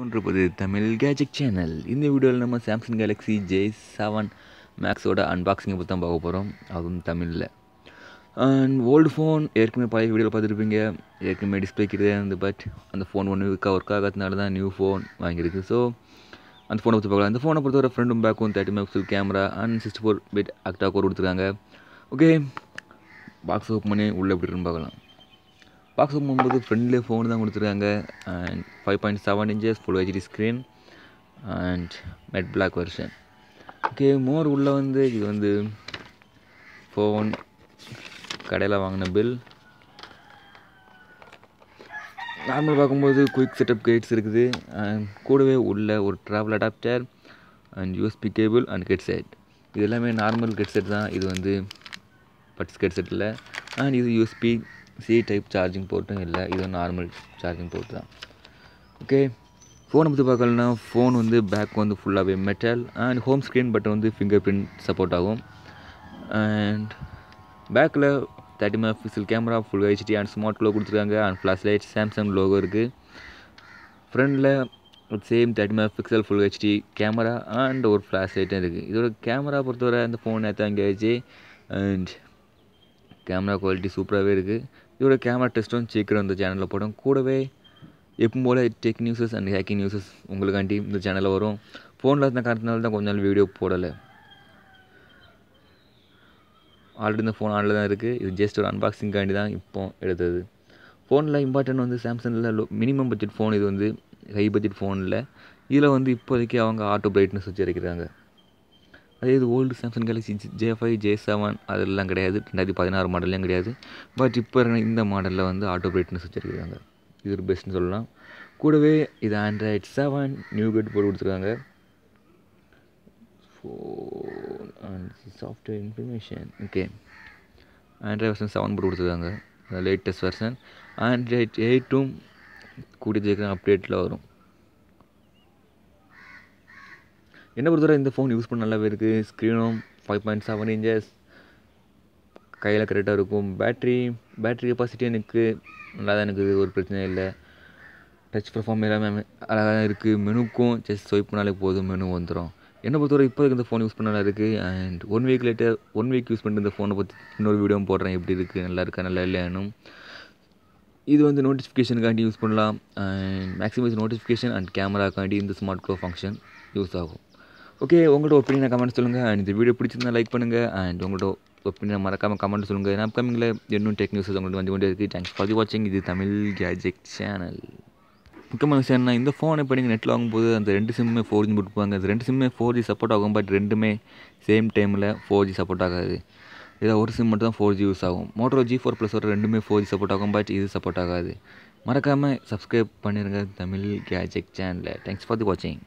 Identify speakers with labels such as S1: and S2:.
S1: கொண்டிருப்பது Tamil gadget channel இந்த வீடியோவில் நம்ம சாம்சங் கேலக்ஸி ஜே செவன் மேக்ஸோட அன்பாக்சிங்கை பற்றி தான் பார்க்க போகிறோம் அதுவும் தமிழில் அண்ட் ஓல்டு ஃபோன் ஏற்கனவே பழைய வீடியோவில் பார்த்துருப்பீங்க ஏற்கனவே டிஸ்பிளே கிட்டே இருந்து பட் அந்த ஃபோன் ஒன்று வீக்காக ஒர்க் ஆகாதனால தான் நியூ ஃபோன் வாங்கியிருக்கு ஸோ அந்த ஃபோனை பற்றி பார்க்கலாம் அந்த ஃபோனை பொறுத்தவரை ஃப்ரெண்டும் பேக்கும் thirty megapixel camera and sixty four bit octa core கொடுத்துருக்காங்க ஓகே பாக்ஸ் ஓப்பன் பண்ணி உள்ளே எப்படி பார்க்கலாம் பார்க்க போகும்போது ஃப்ரெண்ட்லேயே ஃபோன் தான் கொடுத்துருக்காங்க and five point seven inches full HD screen and matte black version okay more உள்ளே வந்து இது வந்து ஃபோன் கடையில் வாங்கின பில் நார்மல் பார்க்கும்போது குயிக் செட்டப் கேட்ஸ் இருக்குது கூடவே உள்ள ஒரு travel adapter and USB cable and headset இது எல்லாமே நார்மல் கெட் செட் தான் இது வந்து பட்ஸ் கெட் செட் இல்லை அண்ட் இது யூஎஸ்பி சி டைப் சார்ஜிங் போர்ட்டும் இல்லை இது நார்மல் சார்ஜிங் போர்ட் தான் ஓகே ஃபோனை பற்றி பார்க்கலன்னா ஃபோன் வந்து பேக் வந்து ஃபுல்லாகவே metal and home screen button வந்து ஃபிங்கர் பிரிண்ட் சப்போர்ட் ஆகும் அண்ட் பேக்கில் thirty megapixel camera full HD and smart glow கொடுத்துருக்காங்க and flash light Samsung logo இருக்குது ஃப்ரண்டில் same thirty megapixel full HD camera and ஒரு flash லைட்டும் இருக்குது இதோட கேமரா பொறுத்தவரை அந்த ஃபோன் ஏற்றாங்க அங்கே ஆச்சு அண்ட் கேமரா குவாலிட்டி சூப்பராகவே இருக்குது இதோட கேமரா டெஸ்ட்டும் சீக்கிரம் இந்த சேனலில் போடும் கூடவே எப்பவும் போல் tech newses and hacking newses உங்களுக்காண்டி இந்த சேனலில் வரும் ஃபோனில் இருந்த காரணத்தினால தான் கொஞ்ச நாள் வீடியோ போடலை ஆல்ரெடி இந்த ஃபோன் ஆனில் தான் இருக்குது இது ஜஸ்ட் ஒரு அன்பாக்சிங்காண்டி தான் இப்போ எடுத்தது ஃபோனில் இம்பார்ட்டன்ட் வந்து சாம்சங்கில் லோ மினிமம் பட்ஜெட் ஃபோன் இது வந்து ஹை பட்ஜெட் ஃபோன் இல்லை இதில் வந்து இப்போதைக்கு அவங்க ஆட்டோ பிரைட்னஸ் இருக்கிறாங்க அதே இது old Samsung Galaxy J five J seven அதெல்லாம் கிடையாது ரெண்டாயிரத்தி பதினாறு மாடல்லையும் கிடையாது பட் இப்போ இந்த மாடலில் வந்து ஆட்டோ பிரைட்னஸ் வச்சுருக்காங்க இது ஒரு பெஸ்ட்னு சொல்லலாம் கூடவே இது ஆண்ட்ராய்ட் செவன் நியூ கேட் போட்டு கொடுத்துருக்காங்க and software information okay android version seven போட்டு கொடுத்துருக்காங்க லேட்டஸ்ட் வெர்ஷன் ஆண்ட்ராய்ட் எயிட்டும் கூடிய சீக்கிரம் அப்டேட்டில் வரும் என்னை பொறுத்தவரை இந்த ஃபோன் யூஸ் பண்ண நல்லாவே இருக்குது ஸ்க்ரீனும் ஃபைவ் பாயிண்ட் செவன் இன்ச்சஸ் கையில் கரெக்டாக இருக்கும் பேட்ரி பேட்ரி கெப்பாசிட்டி எனக்கு நல்லா தான் எனக்கு ஒரு பிரச்சனையும் இல்லை டச் பர்ஃபார்ம் எல்லாமே அழகாக தான் இருக்குது மெனுக்கும் ஜஸ்ட் ஸ்வைப் பண்ணாலே போதும் மெனு வந்துடும் என்னை பொறுத்தவரை இப்போ இந்த ஃபோன் யூஸ் பண்ண நல்லா இருக்குது and one week later one week use பண்ணிட்டு இந்த ஃபோனை பற்றி இன்னொரு வீடியோ போடுறேன் எப்படி இருக்குது நல்லா இருக்கா நல்லா இல்லையானும் இது வந்து நோட்டிஃபிகேஷனுக்காண்டி யூஸ் பண்ணலாம் அண்ட் மேக்ஸிமைஸ் நோட்டிஃபிகேஷன் அண்ட் கேமராக்காண்டி இந்த ஸ்மார்ட் ஃபோன் ஃபங்க்ஷன் யூஸ் ஆகும் ஓகே உங்களோட ஒப்பீனியனை கமெண்ட் சொல்லுங்கள் அண்ட் இந்த வீடியோ பிடிச்சிருந்தா லைக் பண்ணுங்கள் அண்ட் உங்களோட ஒப்பீனியை மறக்காமல் கமெண்ட் சொல்லுங்கள் ஏன்னா அப்கமிங்கில் இன்னும் டெக் நியூஸ் உங்களுக்கு வந்து கொண்டே இருக்குது தேங்க்ஸ் ஃபார் தி வாட்சிங் இது தமிழ் கேஜெக்ட் சேனல் முக்கியமான விஷயம் இந்த ஃபோன் இப்போ நீங்கள் நெட்டில் வாங்கும்போது அந்த ரெண்டு சிம்மே ஃபோர் ஜி போட்டுப்பாங்க அந்த ரெண்டு சிம்மே ஃபோர் ஜி சப்போர்ட் ஆகும் பட் ரெண்டுமே சேம் டைமில் ஃபோர் ஜி சப்போர்ட் ஆகாது ஏதோ ஒரு சிம் மட்டும் தான் ஃபோர் ஜி யூஸ் ஆகும் மோட்டோ ஜி ஃபோர் ப்ளஸ் ஒரு ரெண்டுமே ஃபோர் ஜி சப்போர்ட் ஆகும் பட் இது சப்போர்ட் ஆகாது மறக்காமல் சப்ஸ்கிரைப் பண்ணிடுங்க தமிழ் கேஜெக் சேனலில் தேங்க்ஸ் ஃபார் தி வாட்சிங்